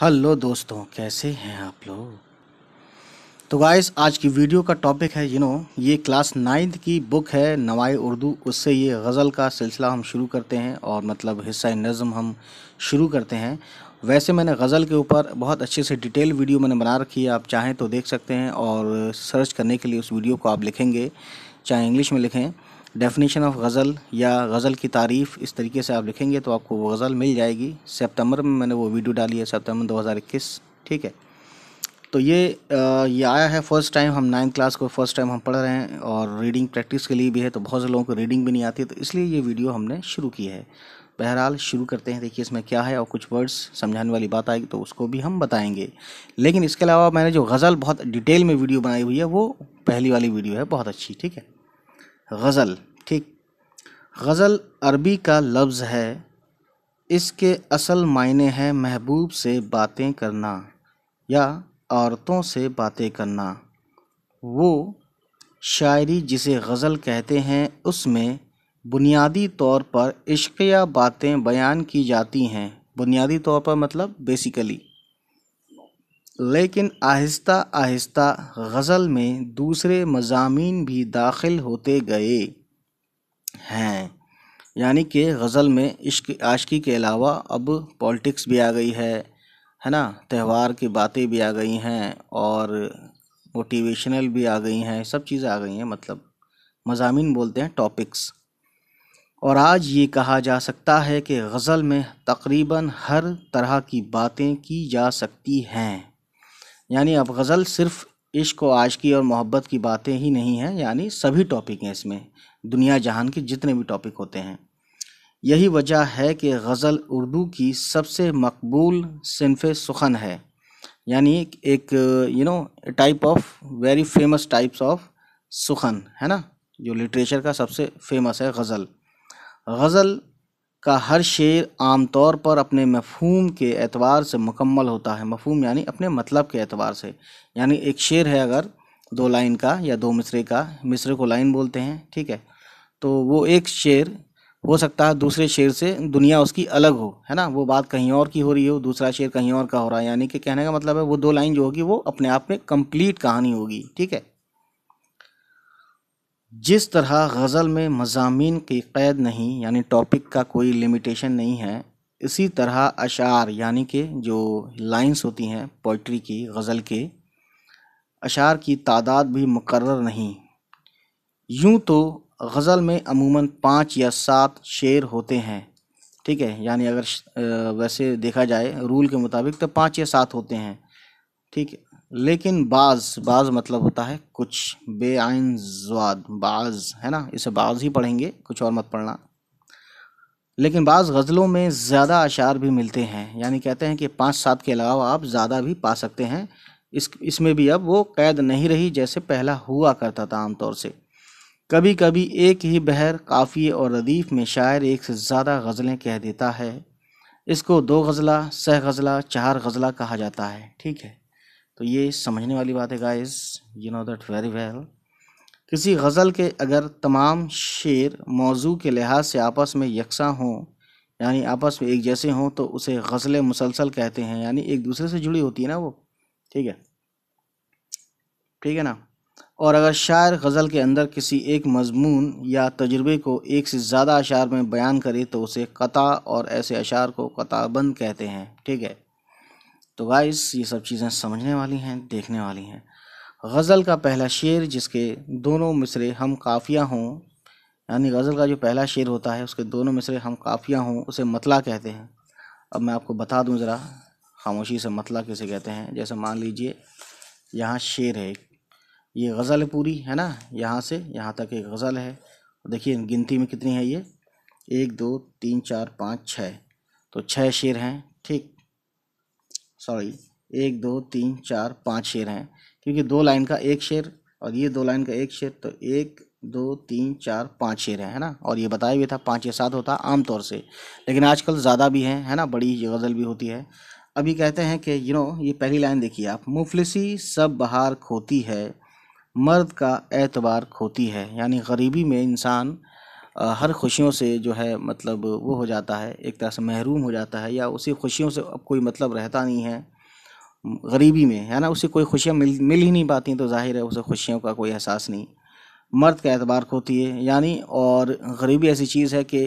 hello दोस्तों कैसे हैं आप लोग तो गाइस आज की वीडियो का टॉपिक है यू नो ये क्लास नाइन्थ की बुक है नवाई उर्दू उससे ये गज़ल का सिलसिला हम शुरू करते हैं और मतलब हिस्सा नज़म हम शुरू करते हैं वैसे मैंने गज़ल के ऊपर बहुत अच्छे से डिटेल वीडियो मैंने बना रखी है आप चाहें तो देख सकते हैं और सर्च करने के लिए उस वीडियो को आप लिखेंगे चाहे इंग्लिश में लिखें डेफिनेशन ऑफ गज़ल या गज़ल की तारीफ़ इस तरीके से आप लिखेंगे तो आपको वो गज़ल मिल जाएगी सितंबर में मैंने वो वीडियो डाली है सितंबर 2021 ठीक है तो ये आ, ये आया है फर्स्ट टाइम हम नाइन्थ क्लास को फर्स्ट टाइम हम पढ़ रहे हैं और रीडिंग प्रैक्टिस के लिए भी है तो बहुत से लोगों को रीडिंग भी नहीं आती तो इसलिए ये वीडियो हमने शुरू की है बहरहाल शुरू करते हैं देखिए इसमें क्या है और कुछ वर्ड्स समझाने वाली बात आएगी तो उसको भी हम बताएंगे लेकिन इसके अलावा मैंने जो गज़ल बहुत डिटेल में वीडियो बनाई हुई है वो पहली वाली वीडियो है बहुत अच्छी ठीक है गज़ल ठीक गज़ल अरबी का लफ्ज़ है इसके असल मायने हैं महबूब से बातें करना या औरतों से बातें करना वो शायरी जिसे गज़ल कहते हैं उसमें बुनियादी तौर पर इश्किया बातें बयान की जाती हैं बुनियादी तौर पर मतलब बेसिकली लेकिन आहिस्ता आहिस्ता गज़ल में दूसरे मज़ामीन भी दाखिल होते गए हैं यानी कि गज़ल में इश्क आशकी के अलावा अब पॉलिटिक्स भी आ गई है है ना त्यौहार की बातें भी आ गई हैं और मोटिवेशनल भी आ गई हैं सब चीज़ें आ गई हैं मतलब मजामी बोलते हैं टॉपिक्स और आज ये कहा जा सकता है कि गज़ल में तकरीबन हर तरह की बातें की जा सकती हैं यानी अब गज़ल सिर्फ इश्क व आशकी और मोहब्बत की बातें ही नहीं हैं यानी सभी टॉपिक हैं इसमें दुनिया जहान के जितने भी टॉपिक होते हैं यही वजह है कि गज़ल उर्दू की सबसे मकबूल सिनफ सुखन है यानी एक you know type of very famous types of सुखन है ना जो लिटरेचर का सबसे फेमस है गज़ल गज़ल का हर शेर आमतौर पर अपने मफहूम के एतवार से मुकम्मल होता है मफहूम यानी अपने मतलब के एतवार से यानी एक शेर है अगर दो लाइन का या दो मिसरे का मिसरे को लाइन बोलते हैं ठीक है तो वो एक शेर हो सकता है दूसरे शेर से दुनिया उसकी अलग हो है ना वो बात कहीं और की हो रही हो दूसरा शेर कहीं और का हो रहा है यानी कि कहने का मतलब है वो दो लाइन जो होगी वो अपने आप में कंप्लीट कहानी होगी ठीक है जिस तरह गज़ल में मज़ामीन की क़ैद नहीं यानी टॉपिक का कोई लिमिटेशन नहीं है इसी तरह अशार यानी कि जो लाइंस होती हैं पोइट्री की गज़ल के अशार की तादाद भी मुकर नहीं यूं तो गज़ल में अमूमन पाँच या सात शेर होते हैं ठीक है यानी अगर वैसे देखा जाए रूल के मुताबिक तो पाँच या सात होते हैं ठीक लेकिन बाज बाज मतलब होता है कुछ बे आइन जवाद बाज है ना इसे बाज ही पढ़ेंगे कुछ और मत पढ़ना लेकिन बाज़ गज़लों में ज़्यादा अशार भी मिलते हैं यानी कहते हैं कि पाँच सात के अलावा आप ज़्यादा भी पा सकते हैं इस इसमें भी अब वो कैद नहीं रही जैसे पहला हुआ करता था आमतौर से कभी कभी एक ही बहर काफ़ी और रदीफ़ में शायर एक से ज़्यादा गज़लें कह देता है इसको दो गज़ला सह गज़ला चार गज़ला कहा जाता है ठीक है तो ये समझने वाली बात है guys you know that very well किसी गज़ल के अगर तमाम शेर मौजू के लिहाज से आपस में यकसा हों यानी आपस में एक जैसे हों तो उसे गज़लें मुसलसल कहते हैं यानी एक दूसरे से जुड़ी होती है ना वो ठीक है ठीक है ना और अगर शायर गज़ल के अंदर किसी एक मजमून या तजुर्बे को एक से ज़्यादा अशार में बयान करे तो उसे कता और ऐसे अशार को कताबंद कहते हैं ठीक है तो गाइस ये सब चीज़ें समझने वाली हैं देखने वाली हैं गज़ल का पहला शेर जिसके दोनों मिसरे हम काफ़िया हों यानी गज़ल का जो पहला शेर होता है उसके दोनों मिसरे हम काफ़िया हों उसे मतला कहते हैं अब मैं आपको बता दूं ज़रा खामोशी से मतला किसे कहते हैं जैसे मान लीजिए यहाँ शेर है ये गज़ल पूरी है ना यहाँ से यहाँ तक एक गज़ल है देखिए गिनती में कितनी है ये एक दो तीन चार पाँच छः तो छः शेर हैं ठीक सॉरी एक दो तीन चार पाँच शेर हैं क्योंकि दो लाइन का एक शेर और ये दो लाइन का एक शेर तो एक दो तीन चार पाँच शेर हैं है ना और ये बताया भी था पाँच या सात होता आम तौर से लेकिन आजकल ज़्यादा भी हैं है ना बड़ी गज़ल भी होती है अभी कहते हैं कि यू नो ये पहली लाइन देखिए आप मुफलिसी सब बहार खोती है मर्द का एतबार खोती है यानी गरीबी में इंसान हर खुशियों से जो है मतलब वो हो जाता है एक तरह से महरूम हो जाता है या उसी खुशियों से अब कोई मतलब रहता नहीं है गरीबी में है ना उसे कोई खुशियाँ मिल मिल ही नहीं पाती तो जाहिर है उसे खुशियों का कोई एहसास नहीं मर्द का एतबार खोती है यानी और गरीबी ऐसी चीज़ है कि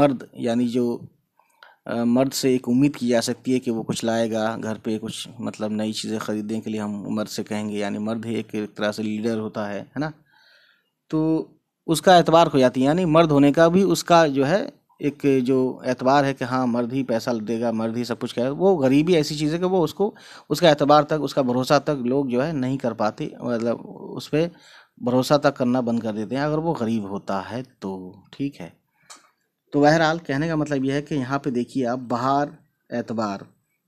मर्द यानी जो मर्द से एक उम्मीद की जा सकती है कि वो कुछ लाएगा घर पे कुछ मतलब नई चीज़ें ख़रीदने के लिए हम मर्द से कहेंगे यानी मर्द ही एक तरह से लीडर होता है है ना तो उसका एतबार हो जाती है यानी मर्द होने का भी उसका जो है एक जो एतबार है कि हाँ मर्द ही पैसा देगा मर्द ही सब कुछ कहेगा वो गरीबी ऐसी चीज़ है कि वो उसको उसका एतबार तक उसका भरोसा तक लोग जो है नहीं कर पाते मतलब उस पर भरोसा तक करना बंद कर देते हैं अगर वो गरीब होता है तो ठीक है तो बहरहाल कहने का मतलब यह है कि यहाँ पे देखिए आप बाहर एतबार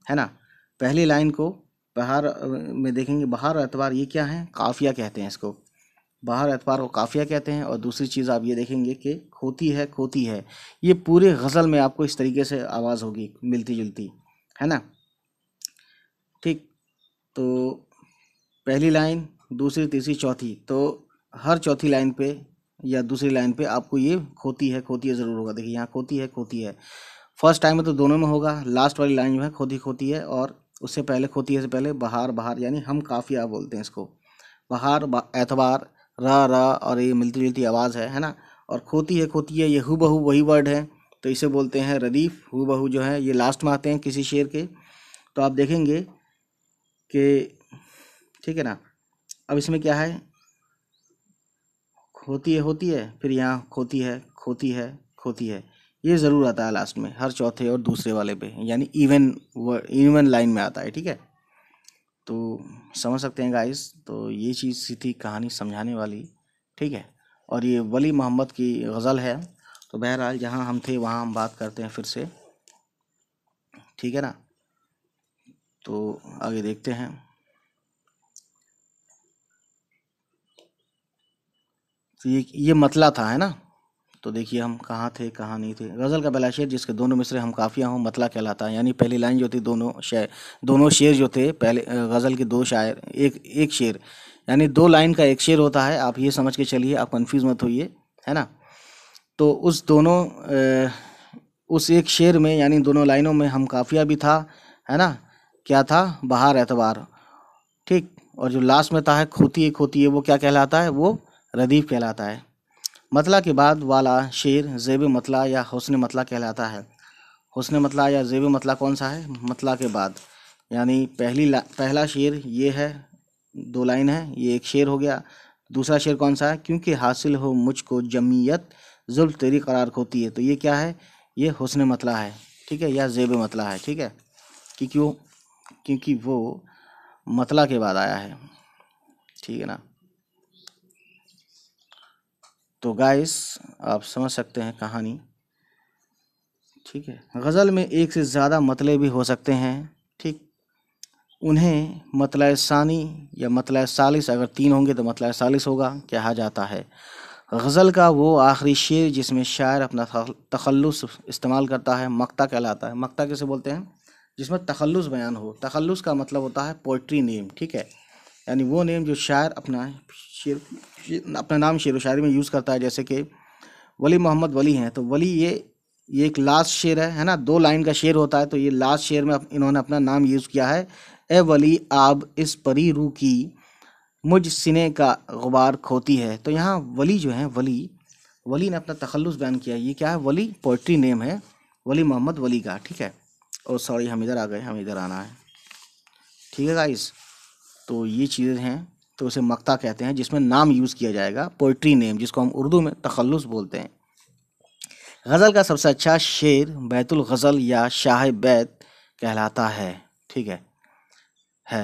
है ना पहली लाइन को बाहर में देखेंगे बाहर एतबार ये क्या है काफिया कहते हैं इसको बाहर एतवार को काफ़िया कहते हैं और दूसरी चीज़ आप ये देखेंगे कि खोती है खोती है ये पूरे गज़ल में आपको इस तरीके से आवाज़ होगी मिलती जुलती है ना ठीक तो पहली लाइन दूसरी तीसरी चौथी तो हर चौथी लाइन पे या दूसरी लाइन पे आपको ये खोती है खोती है ज़रूर होगा देखिए यहाँ खोती है खोती है फर्स्ट टाइम में तो दोनों में होगा लास्ट वाली लाइन जो है खोती खोती है और उससे पहले खोती है से पहले बहार बहार यानी हम काफ़िया बोलते हैं इसको बहार एतबार र र और ये मिलती जुलती आवाज़ है है ना और खोती है खोती है ये हु बहू वही वर्ड है तो इसे बोलते हैं रदीफ हु बहू जो है ये लास्ट में आते हैं किसी शेर के तो आप देखेंगे कि ठीक है ना अब इसमें क्या है होती है होती है फिर यहाँ खोती है खोती है खोती है ये ज़रूर आता है लास्ट में हर चौथे और दूसरे वाले पे यानी इवन इवन लाइन में आता है ठीक है तो समझ सकते हैं गाइस तो ये चीज़ सी थी कहानी समझाने वाली ठीक है और ये वली मोहम्मद की गज़ल है तो बहरहाल जहाँ हम थे वहाँ हम बात करते हैं फिर से ठीक है ना तो आगे देखते हैं तो ये ये मतला था है ना तो देखिए हम कहाँ थे कहाँ नहीं थे गज़ल का पहला शेर जिसके दोनों मिसरे हम काफ़ियाँ हों मतला कहलाता है यानी पहली लाइन जो थी दोनों शेर दोनों शेर जो थे पहले गज़ल के दो शायर एक एक शेर यानी दो लाइन का एक शेर होता है आप ये समझ के चलिए आप कन्फ्यूज़ मत होइए है ना तो उस दोनों उस एक शेर में यानी दोनों लाइनों में हम काफ़िया भी था है ना क्या था बाहर एतबार ठीक और जो लास्ट में था है खोती एक खोती है वो क्या कहलाता है वो रदीफ कहलाता है मतला के बाद वाला शेर जेब मतला या हौसन मतला कहलाता है हौसन मतला या जेब मतला कौन सा है मतला के बाद यानी पहली ला, पहला शेर ये है दो लाइन है ये एक शेर हो गया दूसरा शेर कौन सा है क्योंकि हासिल हो मुझको जमीयत जुल्फ तेरी करार होती है तो ये क्या है ये हौसन मतला है ठीक है या जेब मतला है ठीक है कि क्यों क्योंकि वो मतला के बाद आया है ठीक है ना तो गाइस आप समझ सकते हैं कहानी ठीक है गज़ल में एक से ज़्यादा मतले भी हो सकते हैं ठीक उन्हें मतल सानी या मतल सालिस अगर तीन होंगे तो मतल सालिस होगा कहा जाता है गज़ल का वो आखिरी शेर जिसमें शायर अपना तखलस इस्तेमाल करता है मक्ता कहलाता है मक्ता किसे बोलते हैं जिसमें तखलस बयान हो तखलस का मतलब होता है पोइट्री नेम ठीक है यानी वो नेम जो शायर अपना शेर अपना नाम शेर व शायरी में यूज़ करता है जैसे कि वली मोहम्मद वली हैं तो वली ये ये एक लास्ट शेर है है ना दो लाइन का शेर होता है तो ये लास्ट शेर में इन्होंने अपना नाम यूज़ किया है ए वली आब इस परी रू की मुझ सिने का गुबार खोती है तो यहाँ वली जो है वली वली ने अपना तखलस बयान किया ये क्या है वली पोइट्री नेम है वली मोहम्मद वली का ठीक है और सॉरी हम इधर आ गए हम इधर आना है ठीक है गाइस तो ये चीज़ें हैं तो उसे मक्ता कहते हैं जिसमें नाम यूज़ किया जाएगा पोइट्री नेम जिसको हम उर्दू में तखलस बोलते हैं गज़ल का सबसे अच्छा शेर बैतुल गज़ल या शाह बैत कहलाता है ठीक है है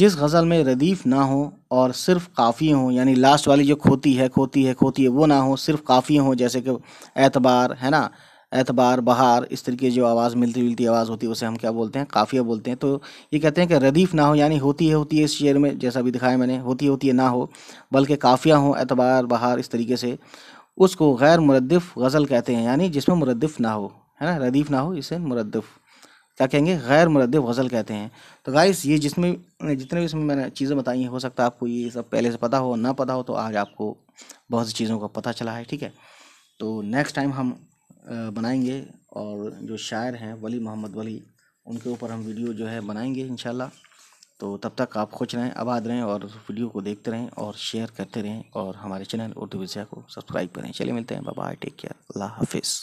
जिस गज़ल में रदीफ़ ना हो और सिर्फ काफ़ी हो यानी लास्ट वाली जो खोती है खोती है खोती है वो ना हो सिर्फ काफ़ी हो जैसे कि एतबार है ना एतबार बहार इस तरीके जो आवाज़ मिलती जुलती आवाज़ होती है उसे हम क्या बोलते हैं काफ़िया बोलते हैं तो ये कहते हैं कि रदीफ़ ना हो यानी होती है होती है इस शेर में जैसा भी दिखाया मैंने होती होती है ना हो बल्कि काफ़िया हो एतबार बहार इस तरीके से उसको गैर मुरदफ़ गज़ल कहते हैं यानी जिसमें मुरदफ़ ना हो है ना रदीफ़ ना हो इसे मुरदफ़ क्या कहेंगे गैर मुरदफ़ गज़ल कहते हैं तो गाइस ये जिसमें जितने भी इसमें मैंने चीज़ें बताई हैं हो सकता है आपको ये सब पहले से पता हो ना पता हो तो आज आपको बहुत सी चीज़ों का पता चला है ठीक है तो नेक्स्ट टाइम हम बनाएंगे और जो शायर हैं वली मोहम्मद वली उनके ऊपर हम वीडियो जो है बनाएंगे इन तो तब तक आप खुश रहें आबाद रहें और वीडियो को देखते रहें और शेयर करते रहें और हमारे चैनल उर्दू विषय को सब्सक्राइब करें चलिए मिलते हैं बाबा टेक केयर अल्लाह हाफिज़